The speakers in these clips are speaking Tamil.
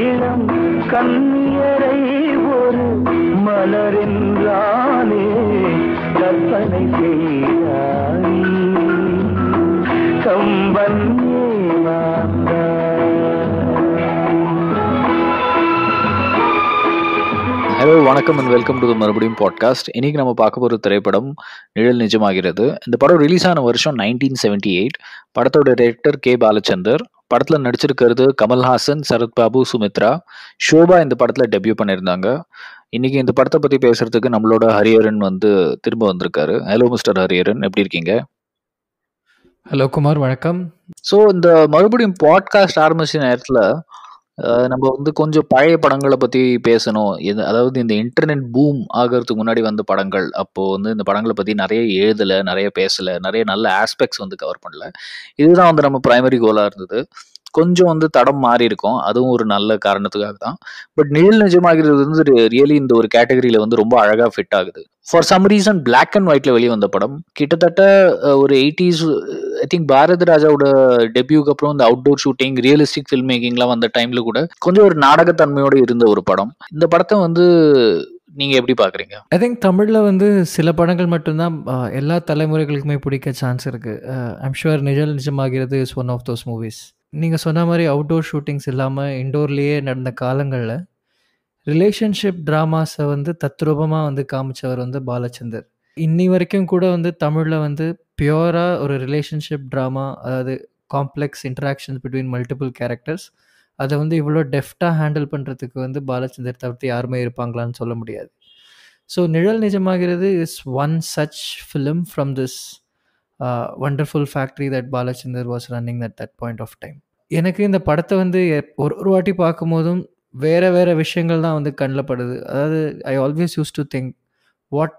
இளம் கண்ணியரை ஒரு மலரின் ஹலோ வணக்கம் அண்ட் வெல்கம் டு மறுபடியும் பாட்காஸ்ட் இன்னைக்கு நம்ம பார்க்க போகிற திரைப்படம் நிழல் நிஜமாகிறது இந்த படம் ரிலீஸ் ஆன வருஷம் நைன்டீன் செவன்டி எயிட் படத்தோட டைரக்டர் கே பாலச்சந்தர் படத்தில் நடிச்சிருக்கிறது கமல்ஹாசன் சரத்பாபு சுமித்ரா ஷோபா இந்த படத்தில் டெபியூ பண்ணியிருந்தாங்க இன்னைக்கு இந்த படத்தை பற்றி பேசுறதுக்கு நம்மளோட ஹரியரன் வந்து திரும்ப வந்திருக்காரு ஹலோ மிஸ்டர் ஹரியரன் எப்படி இருக்கீங்க ஹலோ குமார் வணக்கம் ஸோ இந்த மறுபடியும் பாட்காஸ்ட் ஆரம்பிச்ச நேரத்தில் நம்ம வந்து கொஞ்சம் பழைய படங்களை பத்தி பேசணும். இது அதாவது இந்த இன்டர்நெட் பூம் ஆகிறதுக்கு முன்னாடி வந்த படங்கள். அப்போ வந்து இந்த படங்களை பத்தி நிறைய எழுதல, நிறைய பேசல, நிறைய நல்ல ஆஸ்பெக்ட்ஸ் வந்து கவர் பண்ணல. இதுதான் வந்து நம்ம பிரைமரி கோலா இருந்தது. கொஞ்சம் வந்து தடம் மாறி இருக்கும் அதுவும் ஒரு நல்ல காரணத்துக்காக தான் பட் நிழல் நிஜமாகிறது வந்து ரியலி இந்த ஒரு கேட்டகரியில வந்து ரொம்ப அழகா ஃபிட் ஆகுது for some reason black and ஒயிட்ல வெளியே வந்த படம் கிட்டத்தட்ட ஒரு எயிட்டிஸ் ஐ திங்க் பாரத ராஜாவோட டெபியூக்கு அப்புறம் இந்த அவுட்டோர் ஷூட்டிங் ரியலிஸ்டிக் ஃபில் மேக்கிங்லாம் வந்த டைம்ல கூட கொஞ்சம் ஒரு நாடகத்தன்மையோட இருந்த ஒரு படம் இந்த படத்தை வந்து நீங்கள் எப்படி பார்க்குறீங்க ஐ திங்க் வந்து சில படங்கள் மட்டும்தான் எல்லா தலைமுறைகளுக்குமே பிடிக்க சான்ஸ் இருக்குது ஐம் ஷுவர் நிஜல் நிஜமாகிறது is one of those movies நீங்கள் சொன்ன மாதிரி அவுட்டோர் ஷூட்டிங்ஸ் இல்லாமல் இன்டோர்லேயே நடந்த காலங்களில் ரிலேஷன்ஷிப் ட்ராமாஸை வந்து தத்ரூபமாக வந்து காமிச்சவர் வந்து பாலச்சந்தர். இன்னி வரைக்கும் கூட வந்து தமிழில் வந்து பியோராக ஒரு ரிலேஷன்ஷிப் ட்ராமா அதாவது complex interactions between multiple characters. அதை வந்து இவ்வளோ டெஃப்டாக ஹேண்டில் பண்ணுறதுக்கு வந்து பாலச்சந்தர் தவிர்த்து யாருமே இருப்பாங்களான்னு சொல்ல முடியாது. ஸோ, நிழல் நிஜமாகிறது is one such film from this wonderful factory that Balachander was running at that point of time எனக்கு இந்த படத்தை வந்து ஒரு ஒரு வாட்டி பார்க்கும்போதும் வேறு வேறு விஷயங்கள் தான் வந்து கண்ணில் படுது அதாவது I always use to think what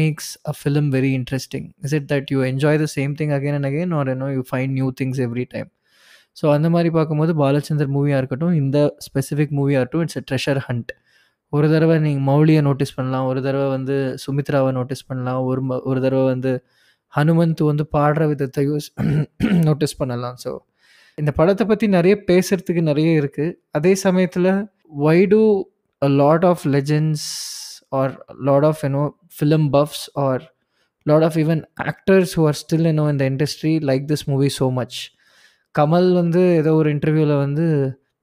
makes a film very interesting is it that you enjoy the same thing again and again or என்னோ you find new things every time so அந்த மாதிரி பார்க்கும்போது பாலச்சந்தர் மூவியாக இருக்கட்டும் இந்த ஸ்பெசிஃபிக் மூவியாக இருக்கட்டும் இட்ஸ் அ ட்ரெஷர் ஹண்ட் ஒரு தடவை நீங்கள் மௌலியை நோட்டீஸ் பண்ணலாம் ஒரு தடவை வந்து சுமித்ராவை நோட்டீஸ் பண்ணலாம் ஒரு ஒரு தடவை வந்து ஹனுமந்த் வந்து பாடுற விதத்தை யூஸ் நோட்டீஸ் பண்ணலாம் ஸோ இந்த படத்தை பற்றி நிறைய பேசுகிறதுக்கு நிறைய இருக்குது அதே சமயத்தில் why do a lot of legends or lot of you know film buffs or lot of even actors who are still you know இந்த industry like this movie so much Kamal வந்து ஏதோ ஒரு இன்டர்வியூவில் வந்து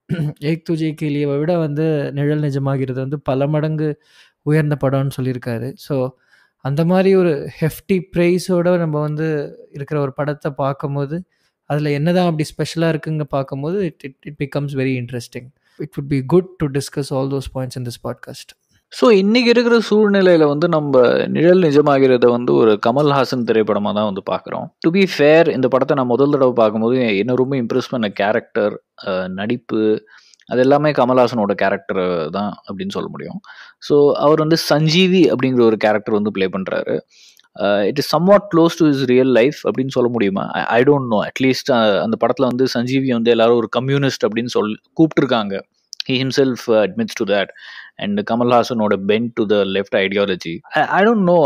ஏக் துஜே கேலியை விட வந்து நிழல் நிஜமாகிறது வந்து பல மடங்கு உயர்ந்த படம்னு சொல்லியிருக்காரு ஸோ அந்த மாதிரி ஒரு ஹெஃப்டி ப்ரைஸோட நம்ம வந்து இருக்கிற ஒரு படத்தை பார்க்கும்போது அதில் என்னதான் அப்படி ஸ்பெஷலாக இருக்குங்க பார்க்கும்போது it it it becomes very interesting it would be good to discuss all those points in this podcast so இன்றைக்கி இருக்கிற சூழ்நிலையில் வந்து நம்ம நிழல் நிஜமாகிறத வந்து ஒரு கமல்ஹாசன் திரைப்படமாக தான் வந்து பார்க்குறோம் டு பி ஃபேர் இந்த படத்தை நான் முதல் தடவை பார்க்கும்போது என்ன ரொம்ப இம்ப்ரெஸ் பண்ண கேரக்டர் நடிப்பு அது எல்லாமே கமல்ஹாசனோட கேரக்டர் தான் அப்படின்னு சொல்ல முடியும் ஸோ அவர் வந்து சஞ்சீவி அப்படிங்கிற ஒரு கேரக்டர் வந்து ப்ளே பண்ணுறாரு it is somewhat close to is real life அப்படின்னு சொல்ல முடியுமா ஐ டோன்ட் நோ அட்லீஸ்ட் அந்த படத்தில் வந்து சஞ்சீவி வந்து எல்லாரும் ஒரு கம்யூனிஸ்ட் அப்படின்னு சொல் கூப்பிட்டுருக்காங்க he himself admits uh, to that and கமல்ஹாசனோட pen to the left ideology I don't no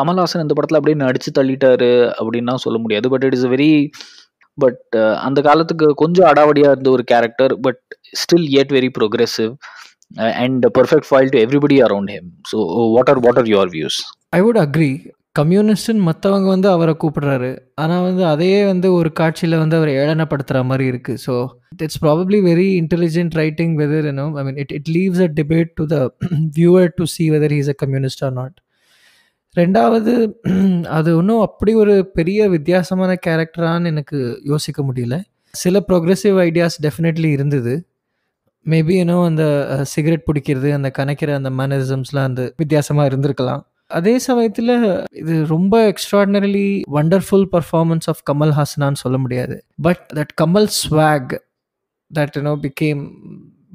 Kamal Haasan இந்த படத்தில் அப்படியே நடிச்சு தள்ளிட்டாரு அப்படின்னா சொல்ல முடியாது but it is very but uh, அந்த காலத்துக்கு கொஞ்சம் அடாவடியாக இருந்த ஒரு character but still add very progressive and perfect foil to everybody around him so what are what are your views I would agree கம்யூனிஸ்ட்னு மற்றவங்க வந்து அவரை கூப்பிடுறாரு ஆனால் வந்து அதையே வந்து ஒரு காட்சியில் வந்து அவரை ஏளனப்படுத்துகிற மாதிரி இருக்குது so it's probably very intelligent writing whether you know I mean it it leaves a debate to the viewer to see whether he's a communist or not ரெண்டாவது அது ஒன்றும் அப்படி ஒரு பெரிய வித்தியாசமான கேரக்டரான்னு எனக்கு யோசிக்க முடியல சில ப்ரோக்ரெசிவ் ஐடியாஸ் டெஃபினெட்லி இருந்தது மேபி ஏன்னோ அந்த சிகரெட் பிடிக்கிறது அந்த கணக்கிற அந்த மேனரிசம்ஸ்லாம் அந்த வித்தியாசமாக இருந்திருக்கலாம் அதே சமயத்தில் இது ரொம்ப extraordinarily wonderful performance of Kamal ஹாசனான்னு சொல்ல முடியாது but that Kamal swag that you know became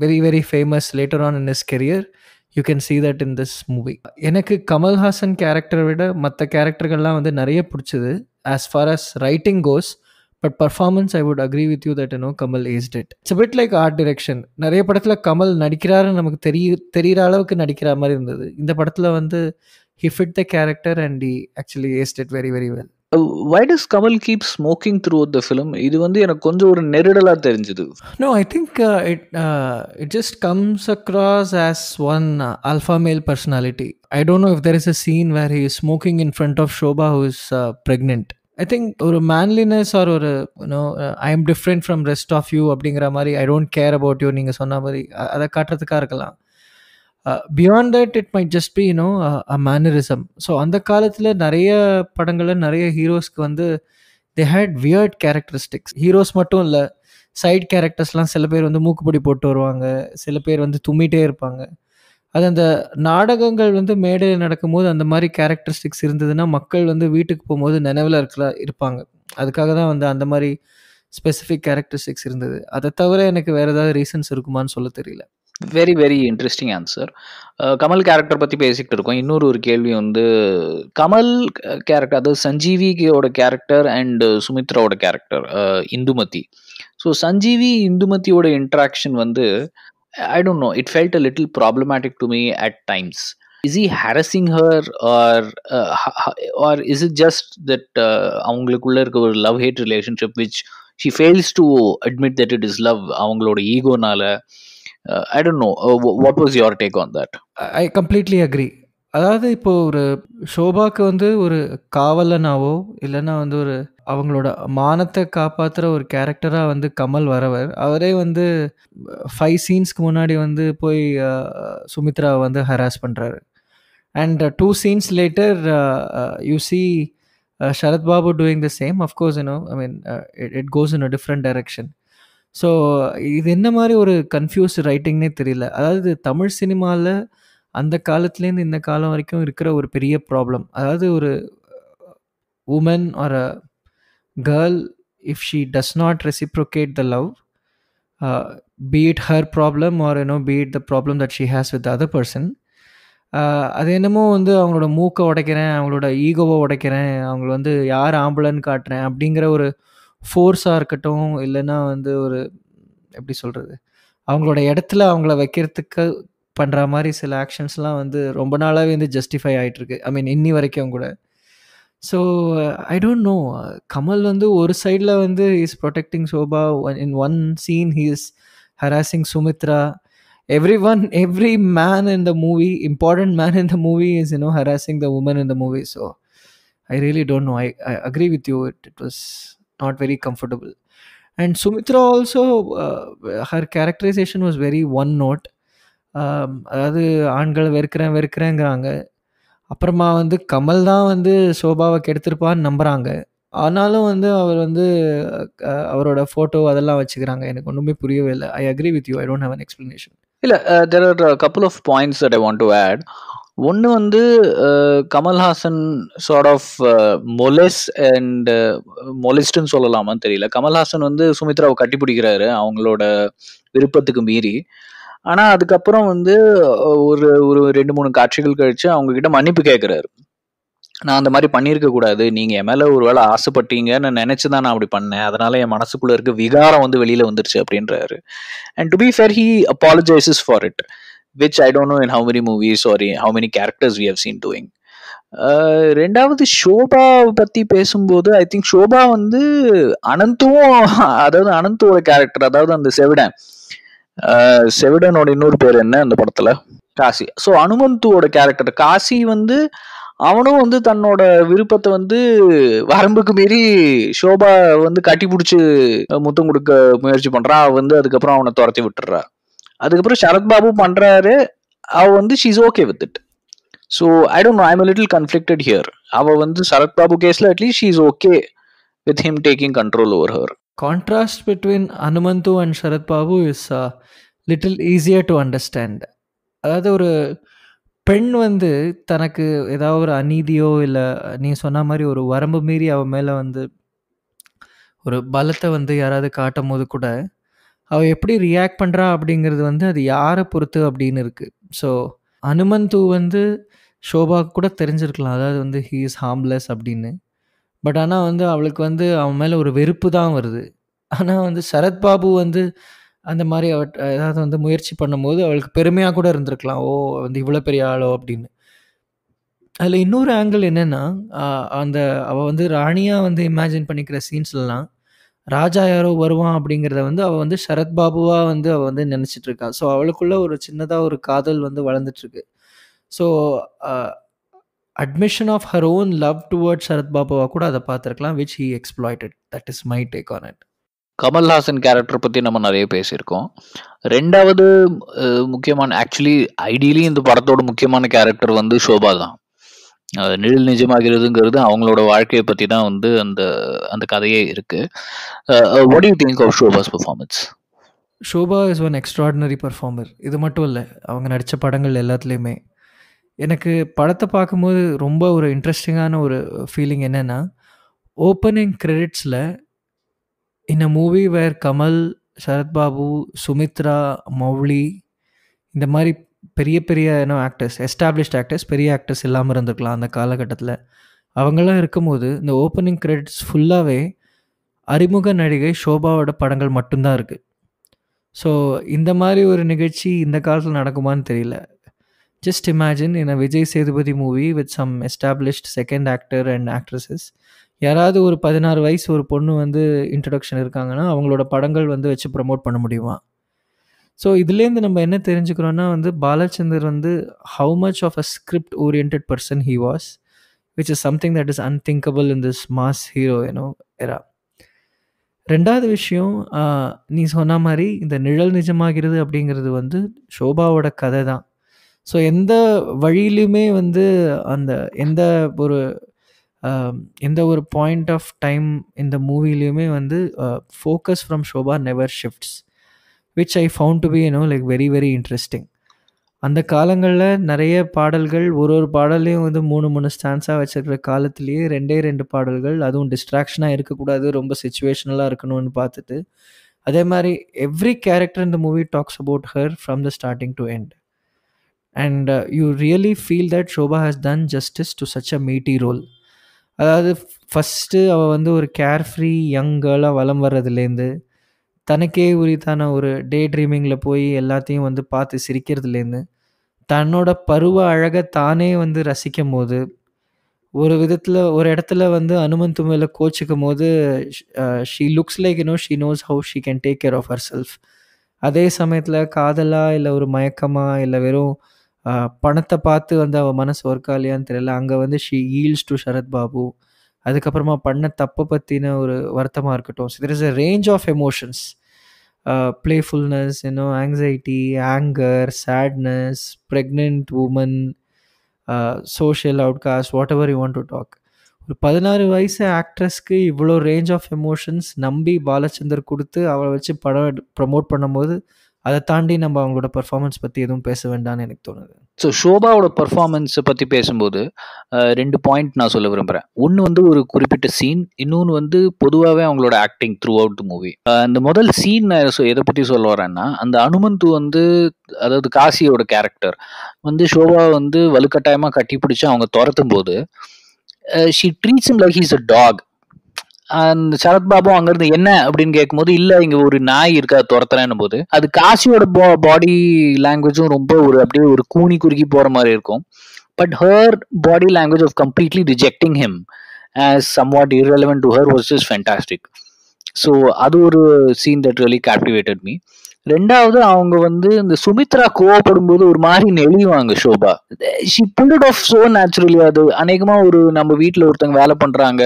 very very famous later on in is career you can see that in this movie எனக்கு கமல்ஹாசன் கேரக்டரை விட மற்ற கேரக்டர்கள்லாம் வந்து நிறைய பிடிச்சது as for us writing cos but performance I would agree with you that no Kamal ஏஸ்ட் it it's bit like art direction நிறைய படத்தில் கமல் நடிக்கிறாருன்னு நமக்கு தெரிய தெரிகிற அளவுக்கு நடிக்கிற மாதிரி இருந்தது இந்த படத்தில் வந்து he fit the character and the actually aced it very very well why does Kamal keep smoking through the film இது வந்து எனக்கு கொஞ்சம் ஒரு நெருடலாக தெரிஞ்சுது no I think it it just comes across as one alpha male personality I don't know if there is a scene where he smoking in front of Shobha who is pregnant I think ஒரு மேன்லினஸ் ஆர் ஒரு no I am different from rest of you அப்படிங்கிற மாதிரி I don't care about you நீங்கள் சொன்ன மாதிரி அதை காட்டுறதுக்காக இருக்கலாம் beyond that it might just be you know a mannerism so அந்த காலத்தில் நிறைய படங்களில் நிறைய ஹீரோஸ்க்கு வந்து they had weird characteristics heroes மட்டும் இல்லை சைட் கேரக்டர்ஸ்லாம் சில பேர் வந்து மூக்குப்படி போட்டு வருவாங்க சில பேர் வந்து தும்மிட்டே இருப்பாங்க அது அந்த நாடகங்கள் வந்து மேடையில் நடக்கும்போது அந்த மாதிரி கேரக்டரிஸ்டிக்ஸ் இருந்ததுன்னா மக்கள் வந்து வீட்டுக்கு போகும்போது நினைவில் இருக்கல இருப்பாங்க அதுக்காக தான் வந்து அந்த மாதிரி ஸ்பெசிஃபிக் கேரக்டரிஸ்டிக்ஸ் இருந்தது அதை தவிர எனக்கு வேறு ஏதாவது ரீசன்ஸ் இருக்குமான்னு சொல்ல தெரியல very very interesting answer Kamal character பற்றி பேசிக்கிட்டு இருக்கோம் இன்னொரு ஒரு கேள்வி வந்து கமல் கேரக்டர் uh, அதாவது சஞ்சீவியோட கேரக்டர் அண்ட் சுமித்ராவோட character uh, Indumathi so Sanjeevi இந்துமதியோட இன்ட்ராக்ஷன் வந்து I don't know it felt a little problematic to me at times is he harassing her or or is it just that அவங்களுக்குள்ள இருக்க ஒரு love hate relationship which she fails to admit that it is love அவங்களோட ஈகோனால uh, i don't know uh, what was your take on that i completely agree அதாவது இப்போ ஒரு ஷோபாக்கு வந்து ஒரு காவலனாவோ இல்லைன்னா வந்து ஒரு அவங்களோட மானத்தை காப்பாற்றுற ஒரு கேரக்டராக வந்து கமல் வரவர் அவரே வந்து ஃபைவ் சீன்ஸ்க்கு முன்னாடி வந்து போய் சுமித்ரா வந்து ஹராஸ் பண்ணுறாரு and two scenes later you see Sarath Babu doing the same of course you know I mean it goes in a different direction so இது என்ன மாதிரி ஒரு கன்ஃபியூஸ்டு ரைட்டிங்னே தெரியல அதாவது தமிழ் சினிமாவில் அந்த காலத்துலேருந்து இந்த காலம் வரைக்கும் இருக்கிற ஒரு பெரிய ப்ராப்ளம் அதாவது ஒரு woman or a girl if she does not reciprocate the love beat her problem or you know beat the problem that she has with other person அது என்னமோ வந்து அவங்களோட மூக்கை உடைக்கிறேன் அவங்களோட ஈகோவை உடைக்கிறேன் அவங்கள வந்து யார் ஆம்புலன்னு காட்டுறேன் அப்படிங்கிற ஒரு ஃபோர்ஸாக இருக்கட்டும், இல்லைன்னா வந்து ஒரு எப்படி சொல்கிறது அவங்களோட இடத்துல அவங்கள வைக்கிறதுக்கு பண்ணுற மாதிரி சில ஆக்ஷன்ஸ்லாம் வந்து ரொம்ப நாளாகவே வந்து ஜஸ்டிஃபை ஆயிட்டுருக்கு. ஐ மீன் இன்னி வரைக்கும் கூட. So I don't know. Kamal வந்து ஒரு சைடில் வந்து is protecting Shobha. In one scene he is harassing Sumithra. Every one every man in the movie important man in the movie is you know harassing the woman in the movie. So I really don't know. I I agree with you. It it was not very comfortable and sumitra also uh, her characterization was very one note um, அதாவது ஆண்களை வெறுக்கிறேன் வெறுக்கிறேங்கிறாங்க அப்புறமா வந்து கமல் தான் வந்து சோபாவை கெடுத்திருப்பான்னு நம்புகிறாங்க ஆனாலும் வந்து அவர் வந்து அவரோட ஃபோட்டோ அதெல்லாம் வச்சுக்கிறாங்க எனக்கு ஒன்றுமே புரியவே இல்லை I agree with you I don't have an explanation இல்லை there are couple of points that I want to add ஒன்று வந்து Kamal Haasan sort of molests and மொலிஸ்ட்னு சொல்லலாமான்னு தெரியல. கமல்ஹாசன் வந்து சுமித்ராவை கட்டிப்பிடிக்கிறாரு, அவங்களோட விருப்பத்துக்கு மீறி. ஆனால் அதுக்கப்புறம் வந்து ஒரு ஒரு ரெண்டு மூணு காட்சிகள் கழித்து அவங்க மன்னிப்பு கேட்குறாரு நான் அந்த மாதிரி பண்ணியிருக்க கூடாது. நீங்கள் என் மேலே ஒரு ஆசைப்பட்டீங்க நான் நினச்சி தான் நான் அப்படி பண்ணேன். அதனால என் மனசுக்குள்ளே இருக்க விகாரம் வந்து வெளியில் வந்துருச்சு அப்படின்றாரு. And to be fair he apologises for it. which I don't know in how many movies or how many characters we have seen doing. Uh, ரெண்டாவது ஷோபா பத்தி பேசும்போது ஐ திங்க் ஷோபா வந்து அனந்தும் அதாவது அனந்தோட கேரக்டர் அதாவது அந்த செவிடன் uh, செவிடனோட இன்னொரு பேர் என்ன அந்த படத்துல காசி ஸோ அனுமந்தோட கேரக்டர் காசி வந்து அவனும் வந்து தன்னோட விருப்பத்தை வந்து வரம்புக்கு மீறி ஷோபா வந்து கட்டி பிடிச்சி முத்தம் கொடுக்க முயற்சி பண்றான் வந்து அதுக்கப்புறம் அவனை துரத்தி விட்டுறா அதுக்கப்புறம் சரத்பாபு பண்றாரு அவ வந்து she's okay with it so I don't know I'm little conflicted here அவ வந்து சரத்பாபு கேஸ்ல at least she is okay with him taking control over her contrast between Hanumanthu and Sarath Babu is little easier to understand அதாவது ஒரு பெண் வந்து தனக்கு ஏதாவது ஒரு அநீதியோ இல்லை நீ சொன்ன மாதிரி ஒரு வரம்பு மீறி அவன் மேலே வந்து ஒரு பலத்தை வந்து யாராவது காட்டும் போது கூட அவள் எப்படி ரியாக்ட் பண்ணுறா அப்படிங்கிறது வந்து அது யாரை பொறுத்து அப்படின்னு இருக்குது ஸோ அனுமந்து வந்து ஷோபா கூட தெரிஞ்சிருக்கலாம் அதாவது வந்து ஹீ இஸ் ஹார்ம்லெஸ் அப்படின்னு பட் ஆனால் வந்து அவளுக்கு வந்து அவன் மேலே ஒரு வெறுப்பு தான் வருது ஆனால் வந்து சரத்பாபு வந்து அந்த மாதிரி அவ ஏதாவது வந்து முயற்சி பண்ணும்போது அவளுக்கு பெருமையாக கூட இருந்திருக்கலாம் ஓ வந்து இவ்வளோ பெரிய ஆளோ அப்படின்னு அதில் இன்னொரு ஆங்கிள் என்னென்னா அந்த அவள் வந்து ராணியாக வந்து இமேஜின் பண்ணிக்கிற சீன்ஸ்லாம் ராஜா யாரோ வருவான் அப்படிங்கிறத வந்து அவள் வந்து சரத்பாபுவாக வந்து அவள் வந்து நினச்சிட்டு இருக்கா ஸோ அவளுக்குள்ள ஒரு சின்னதாக ஒரு காதல் வந்து வளர்ந்துட்டுருக்கு so admission of her own love toward சரத்பாபுவா கூட அதை பார்த்துருக்கலாம் which he exploited that is my take on it Kamal Haasan character பற்றி நம்ம நிறைய பேசியிருக்கோம் ரெண்டாவது முக்கியமான ஆக்சுவலி ஐடியலி இந்த படத்தோட முக்கியமான கேரக்டர் வந்து ஷோபா தான் நிழல் நிஜமாகிறதுங்கிறது அவங்களோட வாழ்க்கையை பற்றி தான் வந்து அந்த அந்த கதையே இருக்குது வாட் யூ திங்க் ஆஃப் ஷோபாஸ் performance Shobha is one extraordinary performer இது மட்டும் இல்லை அவங்க நடித்த படங்கள் எல்லாத்துலேயுமே எனக்கு படத்தை பார்க்கும்போது ரொம்ப ஒரு இன்ட்ரெஸ்டிங்கான ஒரு ஃபீலிங் என்னென்னா ஓப்பனிங் கிரெடிட்ஸில் இந்த மூவி வேர் கமல் சரத்பாபு சுமித்ரா மௌலி இந்த மாதிரி பெரிய பெரிய என்ன ஆக்டர்ஸ் எஸ்டாப்ளிஷ்ட் ஆக்டர்ஸ் பெரிய ஆக்டர்ஸ் இல்லாமல் இருந்திருக்கலாம் அந்த காலகட்டத்தில் அவங்களாம் இருக்கும்போது இந்த ஓப்பனிங் கிரெடிட்ஸ் ஃபுல்லாகவே அறிமுக நடிகை ஷோபாவோட படங்கள் மட்டும்தான் இருக்குது ஸோ இந்த மாதிரி ஒரு நிகழ்ச்சி இந்த காலத்தில் நடக்குமான்னு தெரியல just imagine in Vijay Sethupathi movie with some established second actor and actresses யாராவது ஒரு பதினாறு வயசு ஒரு பொண்ணு வந்து இன்ட்ரடக்ஷன் இருக்காங்கன்னா அவங்களோட படங்கள் வந்து வச்சு ப்ரமோட் பண்ண முடியுமா ஸோ இதுலேருந்து நம்ம என்ன தெரிஞ்சுக்கிறோன்னா வந்து பாலச்சந்தர் வந்து how much of a script orient person he was which is something that is unthinkable in this mass hero ஏனோ எரா ரெண்டாவது விஷயம் நீ சொன்ன மாதிரி இந்த நிழல் நிஜமாகிறது அப்படிங்கிறது வந்து ஷோபாவோட கதை தான் ஸோ எந்த வழியிலுமே வந்து அந்த எந்த ஒரு எந்த ஒரு பாயிண்ட் ஆஃப் டைம் இந்த மூவிலையுமே வந்து focus from Shobha never shifts which I found to be you know like very very interesting அந்த காலங்களில் நிறைய பாடல்கள் ஒரு ஒரு பாடல்லையும் வந்து மூணு மூணு ஸ்டான்ஸாக வச்சுருக்கிற காலத்துலேயே ரெண்டே ரெண்டு பாடல்கள் அதுவும் டிஸ்ட்ராக்ஷனாக இருக்கக்கூடாது ரொம்ப சுச்சுவேஷனலாக இருக்கணும்னு பார்த்துட்டு அதே மாதிரி எவ்ரி கேரக்டர் இந்த movie talks about her from the starting to end and you really feel that Shobha has done justice to such a meaty role அதாவது ஃபஸ்ட்டு அவள் வந்து ஒரு கேர் ஃப்ரீ யங் கேர்ளாக வலம் வர்றதுலேருந்து தனக்கே உரித்தான ஒரு டே ட்ரீமிங்கில் போய் எல்லாத்தையும் வந்து பார்த்து சிரிக்கிறதுலேருந்து தன்னோட பருவ அழகை தானே வந்து ரசிக்கும் போது ஒரு விதத்தில் ஒரு இடத்துல வந்து அனுமன் துமையில் கோச்சிக்கும் போது she looks like no she knows how she can take care of herself அதே சமயத்தில் காதலாக இல்லை ஒரு மயக்கமாக இல்லை வெறும் பணத்தை பார்த்து வந்து அவள் மனசு ஒர்க் தெரியல அங்கே வந்து she yields to Sarath Babu Babu அதுக்கப்புறமா பண்ண தப்பை பற்றின ஒரு வருத்தமாக இருக்கட்டும் so there is a range of emotions playfulness இன்னும் anxiety anger sadness pregnant woman social outcast whatever you want to talk ஒரு பதினாறு வயசு ஆக்ட்ரஸ்க்கு இவ்வளோ ரேஞ்ச் ஆஃப் எமோஷன்ஸ் நம்பி பாலச்சந்தர் கொடுத்து அவளை வச்சு படம் ப்ரமோட் பண்ணும்போது அதை தாண்டி நம்ம அவங்களோட பர்ஃபார்மன்ஸ் பற்றி எதுவும் பேச வேண்டாம்னு எனக்கு தோணுது ஸோ ஷோபாவோட பர்ஃபார்மன்ஸை பற்றி பேசும்போது ரெண்டு பாயிண்ட் நான் சொல்ல விரும்புகிறேன் ஒன்று வந்து ஒரு குறிப்பிட்ட சீன் இன்னொன்று வந்து பொதுவாகவே அவங்களோட ஆக்டிங் த்ரூ அவுட் மூவி அந்த முதல் சீன் நான் எதை பற்றி சொல்ல வரேன்னா அந்த அனுமந்து வந்து அதாவது காசியோட கேரக்டர் வந்து ஷோபாவை வந்து வலுக்கட்டாயமாக கட்டி பிடிச்சி அவங்க துரத்தும் போது she treats him like he's a dog அந்த சரத்பாபும் அங்கிருந்து என்ன அப்படின்னு கேட்கும்போது இல்ல இங்க ஒரு நாய் இருக்கா துரத்துறேன்னு போது அது காசியோட பாடி லாங்குவேஜும் ரொம்ப ஒரு அப்படியே ஒரு கூனி குறுக்கி போற மாதிரி இருக்கும் but her body language of completely rejecting him as somewhat irrelevant to her was is fantastic so அது ஒரு scene that really captivated me ரெண்டாவது அவங்க வந்து இந்த சுமித்ரா கோவப்படும் போது ஒரு மாதிரி நெளிவாங்க Shobha she pulled off so naturally அது அநேகமாக ஒரு நம்ம வீட்டில் ஒருத்தங்க வேலை பண்ணுறாங்க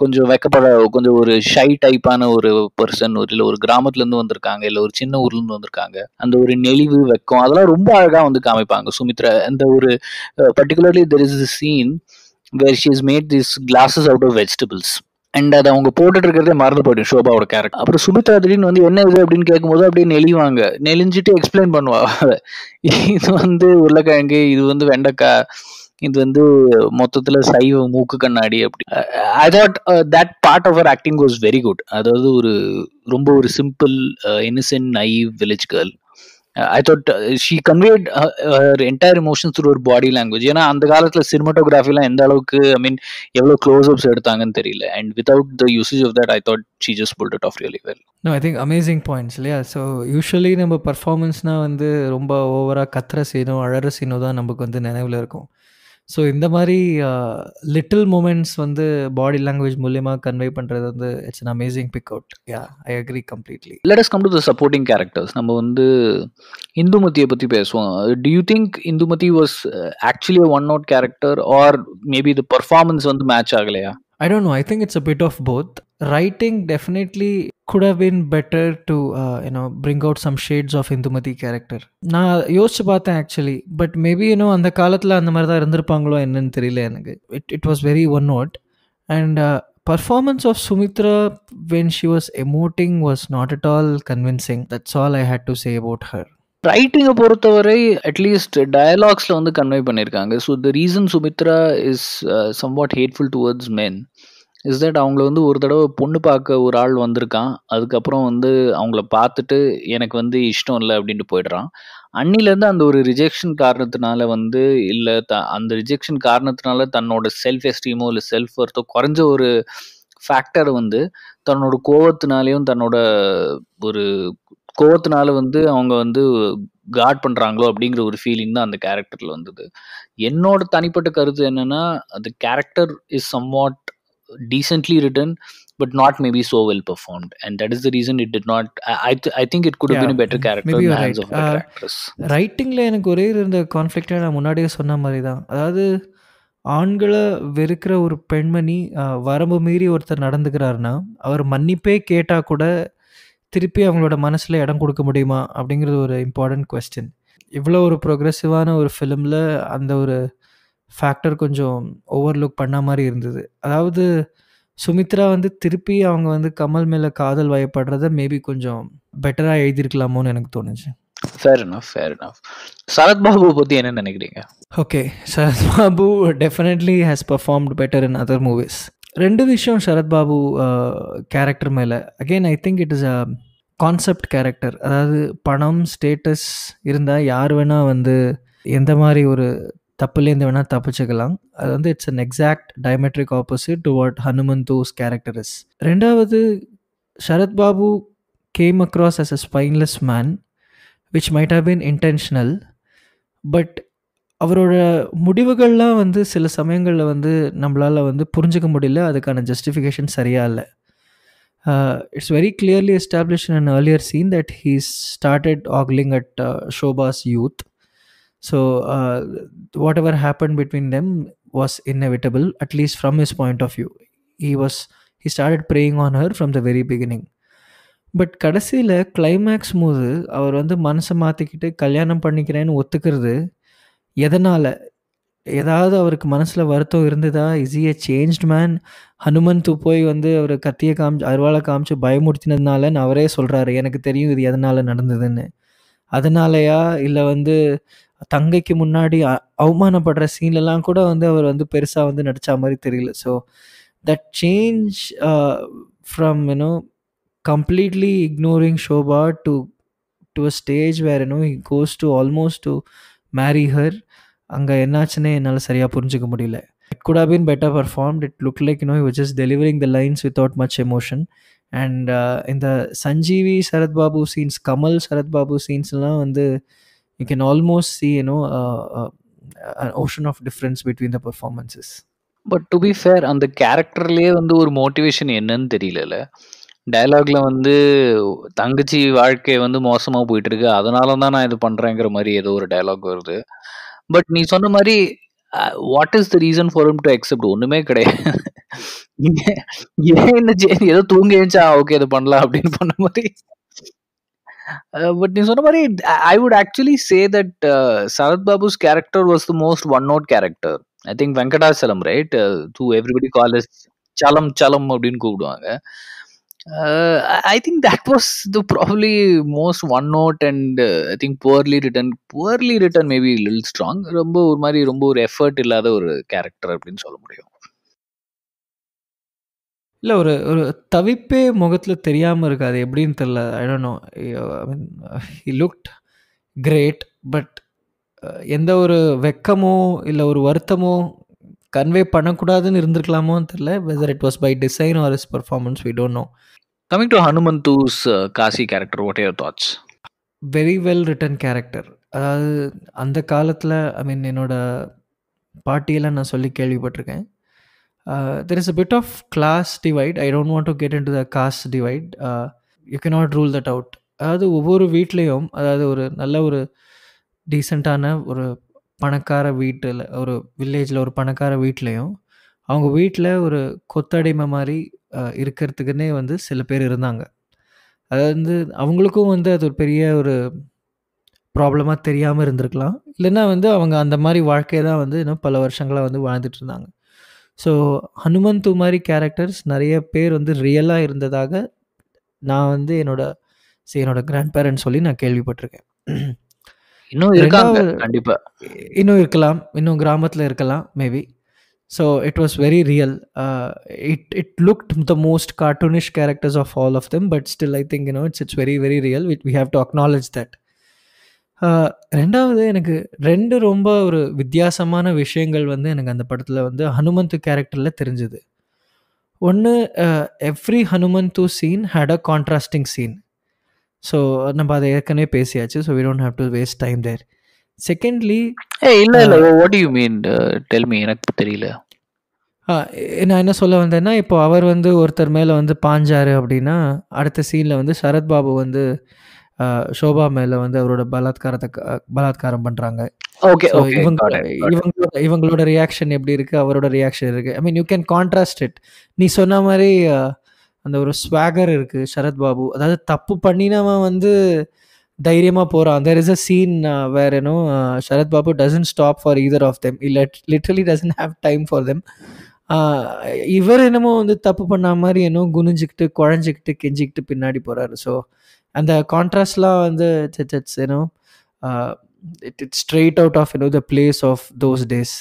கொஞ்சம் வெக்கப்பட கொஞ்சம் ஒரு ஷை டைப்பான ஒரு பர்சன் ஒரு இல்லை ஒரு கிராமத்துலேருந்து வந்திருக்காங்க இல்லை ஒரு சின்ன ஊர்லேருந்து வந்திருக்காங்க அந்த ஒரு நெளிவு வெக்கம் அதெல்லாம் ரொம்ப அழகாக வந்து காமிப்பாங்க சுமித்ரா அந்த ஒரு particularly there is this scene where she is made this glasses out of vegetables and அதை அவங்க போட்டுட்டு இருக்கிறதே மறந்து போயிடும் ஷோபாவோட கேரக்டர் அப்புறம் சுமித்ரா திடீர்னு வந்து என்ன இது அப்படின்னு கேட்கும்போது அப்படியே நெளிவாங்க நெளிஞ்சிட்டு எக்ஸ்பிளைன் பண்ணுவாங்க இது வந்து உருளைக்கிழங்கு இது வந்து வெண்டைக்காய் இது வந்து மொத்தத்துல சைவ மூக்கு கண்ணாடி அப்படி I thought that part of her acting was very good அதாவது ஒரு ரொம்ப ஒரு simple innocent naive village girl I thought she conveyed her entire emotions through ஒரு பாடி லாங்குவேஜ் ஏன்னா அந்த காலத்தில் சினிமாட்டோகிராஃபிலாம் எந்த அளவுக்கு ஐ மீன் எவ்வளோ க்ளோஸ் அப்ஸ் எடுத்தாங்கன்னு தெரியல and without the usage of that I thought she just pulled it off really well no I think amazing points இல்லையா ஸோ யூஸ்வலி நம்ம பர்ஃபார்மன்ஸ்னால் வந்து ரொம்ப ஓவராக கத்துற சீனோ அழற சீனோ தான் நமக்கு வந்து நினைவில் இருக்கும் ஸோ இந்த மாதிரி லிட்டில் uh, மூமெண்ட்ஸ் வந்து பாடி லாங்குவேஜ் மூலியமாக கன்வே பண்ணுறது வந்து it's an amazing pick out ya I agree completely let us come to the supporting characters நம்ம வந்து இந்துமதியை பற்றி பேசுவோம் do you think Indumathi was actually one note character or maybe the performance வந்து மேட்ச் ஆகலையா I don't know I think it's a bit of both writing definitely could have been better to uh, you know bring out some shades of Indumati character. Na yosh actually, but maybe you know and the kalatla and the maratha rendrupanglo ennen thirile enage. It it was very one note and uh, performance of Sumitra when she was emoting was not at all convincing. That's all I had to say about her. Writing ரைட்டிங்கை பொறுத்த வரை அட்லீஸ்ட் on the கன்வே பண்ணியிருக்காங்க So the reason Sumitra is uh, somewhat hateful towards men. Is that அவங்கள வந்து ஒரு தடவை பொண்ணு பார்க்க ஒரு ஆள் வந்திருக்கான் அதுக்கப்புறம் வந்து அவங்கள பார்த்துட்டு எனக்கு வந்து இஷ்டம் இல்லை அப்படின்ட்டு போயிடுறான் அன்னிலேருந்து அந்த ஒரு ரிஜெக்ஷன் காரணத்தினால வந்து இல்லை த அந்த ரிஜெக்ஷன் காரணத்தினால தன்னோட செல்ஃப் எஸ்டீமோ இல்லை செல்ஃப் ஒர்த்தோ குறைஞ்ச ஒரு ஃபேக்டர் வந்து தன்னோட கோவத்தினாலேயும் தன்னோட ஒரு கோவத்தினால வந்து அவங்க வந்து காட் பண்ணுறாங்களோ அப்படிங்கிற ஒரு ஃபீலிங் தான் அந்த கேரக்டரில் வந்தது என்னோட தனிப்பட்ட கருத்து என்னென்னா அந்த character is somewhat decently written but not maybe so well performed and that is the reason it did not i th- i think it could have yeah, been uh, எனக்கு ஒரே இருந்த கான்ஃப்ளிக்ட் நான் முன்னாடியே சொன்ன மாதிரி தான் அதாவது ஆண்களை வெறுக்கிற ஒரு பெண்மணி வரம்பு மீறி ஒருத்தர் நடந்துக்கிறாருன்னா அவர் மன்னிப்பே கேட்டால் கூட திருப்பி அவங்களோட மனசில் இடம் கொடுக்க முடியுமா அப்படிங்கிறது ஒரு இம்பார்ட்டன்ட் கொஸ்டின் இவ்வளோ ஒரு ப்ரொக்ரெசிவான ஒரு ஃபிலிமில் அந்த ஒரு ஃபேக்டர் கொஞ்சம் ஓவர்லுக் பண்ண மாதிரி இருந்தது அதாவது சுமித்ரா வந்து திருப்பி அவங்க வந்து கமல் மேலே காதல் வயப்படுறத மேபி கொஞ்சம் பெட்டராக எழுதியிருக்கலாமோன்னு எனக்கு தோணுச்சு fair enough fair enough Sarath Babu பற்றி என்ன நினைக்கிறீங்க okay Sarath Babu definitely has performed better in other movies ரெண்டு விஷயம் சரத்பாபு கேரக்டர் மேலே again I think it is a concept character அதாவது பணம் ஸ்டேட்டஸ் இருந்தால் யார் வேணால் வந்து எந்த மாதிரி ஒரு தப்புலேருந்து வேணால் தப்பிச்சுக்கலாம் அது வந்து it's an exact diametric opposite to what Hanumanthu's character is ரெண்டாவது Sarath Babu came across as a spineless man which might have been intentional but அவரோட முடிவுகள்லாம் வந்து சில சமயங்களில் வந்து நம்மளால் வந்து புரிஞ்சிக்க முடியல அதுக்கான ஜஸ்டிஃபிகேஷன் சரியாக இல்லை it's very clearly establish in an earlier scene that he started ogling at ஷோபாஸ் youth so whatever happened between them was inevitable at least from from point of view view. Was was he started on her from the very beginning but கடைசியில் கிளைமேக்ஸ் போது அவர் வந்து மனசை மாற்றிக்கிட்டு கல்யாணம் பண்ணிக்கிறேன்னு ஒத்துக்கிறது எதனால் ஏதாவது அவருக்கு மனசில் வருத்தம் இருந்ததா is a changed man Hanumanth போய் வந்து அவர் கத்தியை காமிச்சு அருவாளை காமிச்சு பயமுறுத்தினதுனாலன்னு அவரே சொல்கிறாரு எனக்கு தெரியும் இது எதனால் நடந்ததுன்னு அதனாலயா இல்லை வந்து தங்கைக்கு முன்னாடி அவமானப்படுற சீன்லலாம் கூட வந்து அவர் வந்து பெருசாக வந்து நடித்த மாதிரி தெரியல so that change from you know completely ignoring Shobha to to a stage where you know he goes to almost to marry her அங்கே என்னாச்சுன்னே என்னால் சரியாக புரிஞ்சுக்க முடியல it could have been better perform it look like you know you just delivering the lines without much emotion and இந்த சஞ்சீவி சரத்பாபு சீன்ஸ் கமல் சரத்பாபு சீன்ஸ்லாம் வந்து you can almost see you know uh, uh, an ocean of difference between the performances but to be fair அந்த கேரக்டர்லேயே வந்து ஒரு மோட்டிவேஷன் என்னன்னு தெரியல டைலாக்ல வந்து தங்கச்சி வாழ்க்கை வந்து மோசமா போயிட்டு இருக்கு அதனால தான் நான் இது பண்றேங்கிற மாதிரி ஏதோ ஒரு டைலாக் வருது பட் நீ சொன்ன மாதிரி what is the reason for to accept ஒண்ணுமே கிடையாது ஏன் என்ன ஏதோ தூங்கி எழுச்சா ஓகே இது பண்ணலாம் அப்படின்னு பண்ண மாதிரி பட் uh, நீ சொன்ன மாதிரி I would actually say that Sarath Babu's character was the most one note character I think Venkatachalam right to everybody college Chalam Chalam அப்படின்னு கூப்பிடுவாங்க I think that was the probably most one note and I think poorly written poorly written maybe லில் ஸ்ட்ராங் ரொம்ப ஒரு மாதிரி ரொம்ப ஒரு எஃபர்ட் இல்லாத ஒரு கேரக்டர் அப்படின்னு சொல்ல முடியும் இல்லை ஒரு ஒரு தவிப்பே முகத்தில் தெரியாமல் இருக்காது எப்படின்னு தெரில I don't know he looked great but எந்த ஒரு வெக்கமோ இல்லை ஒரு வருத்தமோ கன்வே பண்ணக்கூடாதுன்னு இருந்திருக்கலாமோன்னு தெரில whether it was by design or is performance we don't know coming to Hanumanthu's Kasi character what are thoughts very well written character அதாவது அந்த காலத்தில் ஐ மீன் என்னோட பாட்டியெல்லாம் நான் சொல்லி கேள்விப்பட்டிருக்கேன் there uh, is is bit of of divide I don't don't want to get into the caste divide uh, you cannot rule that out அதாவது ஒவ்வொரு வீட்லேயும் அதாவது ஒரு நல்ல ஒரு டீசெண்டான ஒரு பணக்கார வீட்டில் ஒரு வில்லேஜில் ஒரு பணக்கார வீட்லேயும் அவங்க வீட்டில் ஒரு கொத்தடிமை மாதிரி uh, இருக்கிறதுக்குன்னே வந்து சில பேர் இருந்தாங்க அதாவது வந்து அவங்களுக்கும் வந்து அது ஒரு பெரிய ஒரு ப்ராப்ளமாக தெரியாமல் இருந்திருக்கலாம் இல்லைன்னா வந்து அவங்க அந்த மாதிரி வாழ்க்கையை தான் வந்து இன்னும் பல வருஷங்களாக வந்து வாழ்ந்துட்டு இருந்தாங்க ஸோ ஹனுமந்து மாதிரி கேரக்டர்ஸ் நிறைய பேர் வந்து ரியலாக இருந்ததாக நான் வந்து என்னோட சரி என்னோட கிராண்ட் பேரண்ட்ஸ் சொல்லி நான் கேள்விப்பட்டிருக்கேன் இன்னும் இருக்காங்க கண்டிப்பாக இன்னும் இருக்கலாம் இன்னும் கிராமத்தில் இருக்கலாம் maybe so it was very real it it look the most cartoonish characters of all of them but still I think you know it's it's very very real with we have to acknowledge that ரெண்டாவது எனக்கு ரெண்டு ரொம்ப ஒரு வித்தியாசமான விஷயங்கள் வந்து எனக்கு அந்த படத்துல வந்து ஹனுமந்த் கேரக்டர்ல தெரிஞ்சது. ஒன்று every every Hanumanthu scene had a contrasting scene. So நம்ம அதை ஏற்கனவே பேசியாச்சு. So we don't have to waste time there. Secondly இல்லை இல்ல uh what you mean tell me எனக்கு தெரியல நான் என்ன சொல்ல வந்தேன்னா, இப்போ அவர் வந்து ஒருத்தர் மேல வந்து பாஞ்சாரு அப்படின்னா, அடுத்த சீனில் வந்து சரத்பாபு வந்து ஷோபா மேல வந்து அவரோட பலாத்காரத்தை பலாத்காரம் பண்றாங்க இவங்களோட இவங்களோட ரியாக்ஷன் எப்படி இருக்கு அவரோட ரியாக்ஷன் இருக்கு I mean you can contrast it நீ சொன்ன மாதிரி அந்த ஒரு ஸ்வாகர் இருக்கு சரத்பாபு பாபு அதாவது தப்பு பண்ணினவன் வந்து தைரியமா போறான் தெர் இஸ் அ சீன் வேற எனும் Sarath Babu Babu doesn't stop for ether of them இல்லை literally doesn't have time for them இவர் என்னமோ வந்து தப்பு பண்ண மாதிரி என்னோ குனிஞ்சிக்கிட்டு குழஞ்சிக்கிட்டு கெஞ்சிக்கிட்டு பின்னாடி போறாரு ஸோ அந்த கான்ட்ராஸ்ட்லாம் வந்து it's it's you know it it's straight out of you know the place of those days